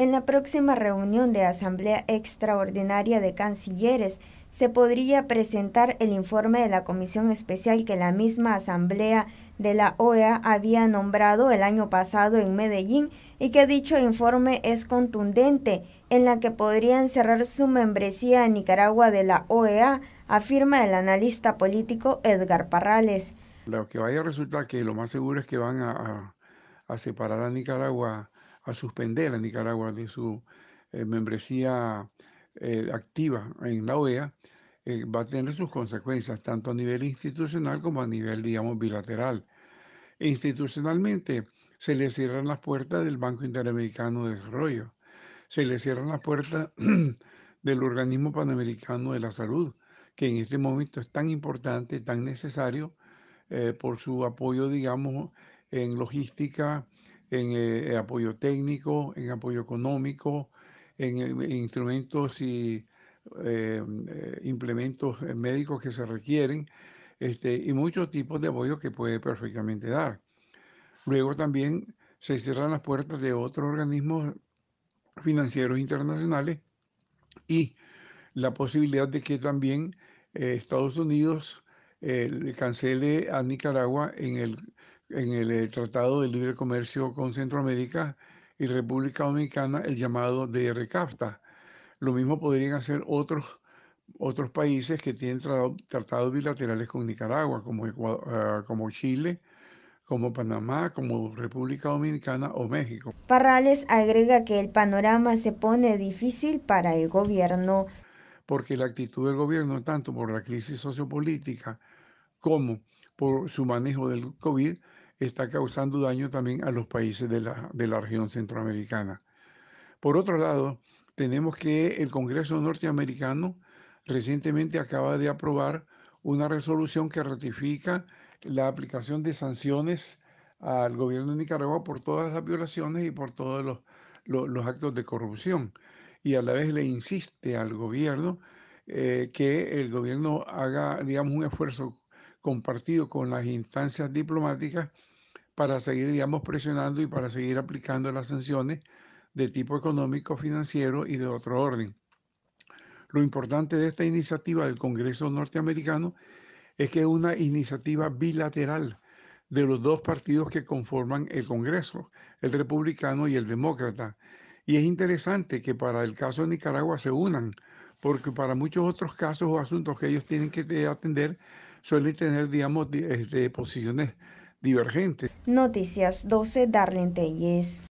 En la próxima reunión de Asamblea Extraordinaria de Cancilleres se podría presentar el informe de la comisión especial que la misma Asamblea de la OEA había nombrado el año pasado en Medellín y que dicho informe es contundente, en la que podría encerrar su membresía en Nicaragua de la OEA, afirma el analista político Edgar Parrales. Lo que vaya resulta que lo más seguro es que van a a separar a Nicaragua, a suspender a Nicaragua de su eh, membresía eh, activa en la OEA, eh, va a tener sus consecuencias tanto a nivel institucional como a nivel, digamos, bilateral. E institucionalmente, se le cierran las puertas del Banco Interamericano de Desarrollo, se le cierran las puertas del Organismo Panamericano de la Salud, que en este momento es tan importante, tan necesario, por su apoyo, digamos, en logística, en eh, apoyo técnico, en apoyo económico, en, eh, instrumentos y eh, implementos médicos que se requieren, este, y muchos tipos de apoyo que puede perfectamente dar. Luego también se cierran las puertas de otros organismos financieros internacionales y la posibilidad de que también Estados Unidos cancele a Nicaragua en el en el eh, Tratado de Libre Comercio con Centroamérica y República Dominicana, el llamado DRCAFTA. Lo mismo podrían hacer otros, otros países que tienen tratados bilaterales con Nicaragua, como, ah, como Chile, como Panamá, como República Dominicana o México. Parrales agrega que el panorama se pone difícil para el gobierno. Porque la actitud del gobierno, tanto por la crisis sociopolítica cómo por su manejo del COVID está causando daño también a los países de la, región centroamericana. Por otro lado, tenemos que el Congreso norteamericano recientemente acaba de aprobar una resolución que ratifica la aplicación de sanciones al gobierno de Nicaragua por todas las violaciones y por todos los, los, actos de corrupción. Y a la vez le insiste al gobierno eh, que el gobierno haga, digamos, un esfuerzo compartido con las instancias diplomáticas para seguir, digamos, presionando y para seguir aplicando las sanciones de tipo económico, financiero y de otro orden. Lo importante de esta iniciativa del Congreso norteamericano es que es una iniciativa bilateral de los dos partidos que conforman el Congreso, el republicano y el demócrata. Y es interesante que para el caso de Nicaragua se unan porque para muchos otros casos o asuntos que ellos tienen que eh, atender, suelen tener, digamos, este, posiciones divergentes. Noticias 12, Darlene Telles.